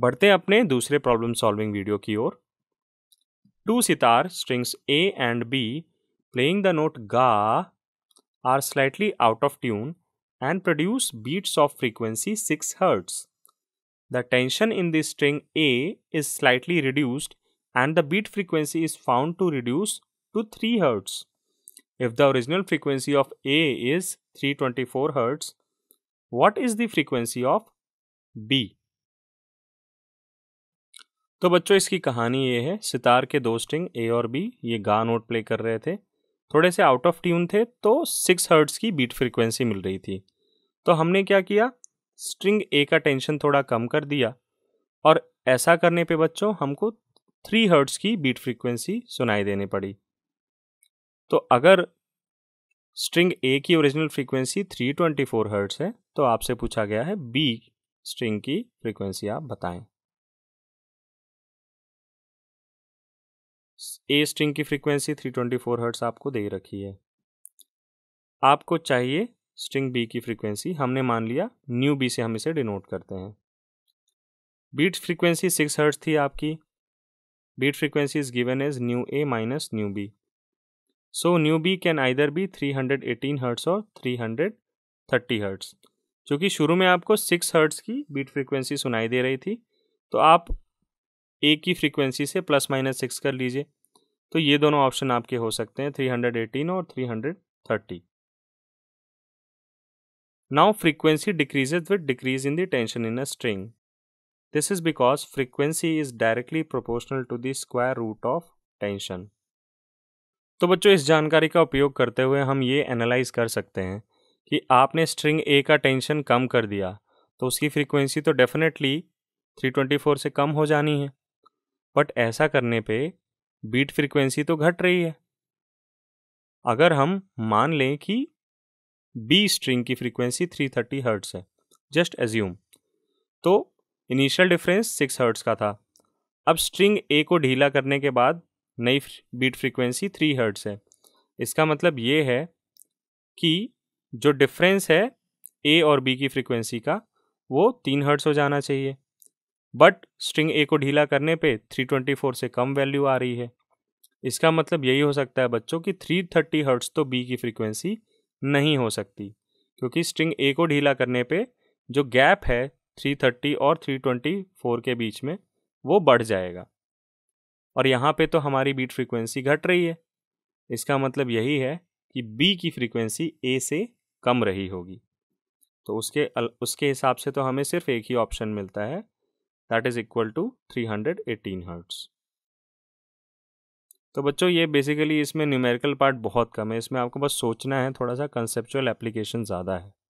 बढ़ते अपने दूसरे problem solving video की ओर Two sitar strings A and B, playing the note Ga, are slightly out of tune and produce beats of frequency 6 Hz. The tension in the string A is slightly reduced and the beat frequency is found to reduce to 3 Hz. If the original frequency of A is 324 Hz, what is the frequency of B? तो बच्चों इसकी कहानी ये है सितार के दो string ए और B ये गा नोट प्ले कर रहे थे थोड़े से आउट ऑफ ट्यून थे तो सिक्स हर्ट्स की बीट फ्रिक्वेंसी मिल रही थी तो हमने क्या किया स्ट्रिंग ए का टेंशन थोड़ा कम कर दिया और ऐसा करने पे बच्चों हमको थ्री हर्ट्स की बीट फ्रिक्वेंसी सुनाई देनी पड़ी तो अगर स्ट्रिंग ए की ओरिजिनल फ्रीक्वेंसी 324 हर्ट्स है तो आपसे पूछा गया है बी स्ट्रिंग की फ्रीक्वेंसी आप बताएं ए स्ट्रिंग की फ्रीक्वेंसी 324 ट्वेंटी हर्ट्स आपको दे रखी है आपको चाहिए स्ट्रिंग बी की फ्रीक्वेंसी हमने मान लिया न्यू बी से हम इसे डिनोट करते हैं बीट फ्रीक्वेंसी सिक्स हर्ट्स थी आपकी beat frequency is given as nu A minus nu B so nu B can either be 318 hertz और 330 हर्ट्स क्योंकि शुरू में आपको सिक्स हर्ट्स की बीट फ्रीक्वेंसी सुनाई दे रही थी तो आप ए की फ्रीक्वेंसी से प्लस माइनस सिक्स कर लीजिए तो ये दोनों ऑप्शन आपके हो सकते हैं 318 और 330 now frequency decreases with decrease in the tension in a string this is because frequency is directly proportional to the square root of tension तो बच्चों इस जानकारी का उपयोग करते हुए हम ये एनालाइज कर सकते हैं कि आपने स्ट्रिंग ए का टेंशन कम कर दिया तो उसकी फ्रीक्वेंसी तो डेफिनेटली 324 से कम हो जानी है बट ऐसा करने पे बीट फ्रीक्वेंसी तो घट रही है अगर हम मान लें कि बी स्ट्रिंग की फ्रीक्वेंसी 330 थर्टी हर्ट्स है जस्ट एज्यूम तो इनिशियल डिफरेंस सिक्स हर्ट्स का था अब स्ट्रिंग ए को ढीला करने के बाद नई बीट फ्रीक्वेंसी थ्री हर्ट्स है इसका मतलब ये है कि जो डिफरेंस है ए और बी की फ्रीक्वेंसी का वो तीन हर्ट्स हो जाना चाहिए बट स्ट्रिंग ए को ढीला करने पे 324 से कम वैल्यू आ रही है इसका मतलब यही हो सकता है बच्चों कि थ्री थर्टी हर्ट्स तो बी की फ्रीक्वेंसी नहीं हो सकती क्योंकि स्ट्रिंग ए को ढीला करने पे जो गैप है थ्री थर्टी और थ्री ट्वेंटी फोर के बीच में वो बढ़ जाएगा और यहाँ पे तो हमारी बीट फ्रीक्वेंसी घट रही है इसका मतलब यही है कि बी की फ्रीक्वेंसी ए से कम रही होगी तो उसके उसके हिसाब से तो हमें सिर्फ एक ही ऑप्शन मिलता है that is equal to three hundred eighteen hertz तो बच्चों ये बेसिकली इसमें न्यूमेरिकल पार्ट बहुत कम है इसमें आपको बस सोचना है थोड़ा सा कंसेप्चुअल एप्लीकेशन ज़्यादा है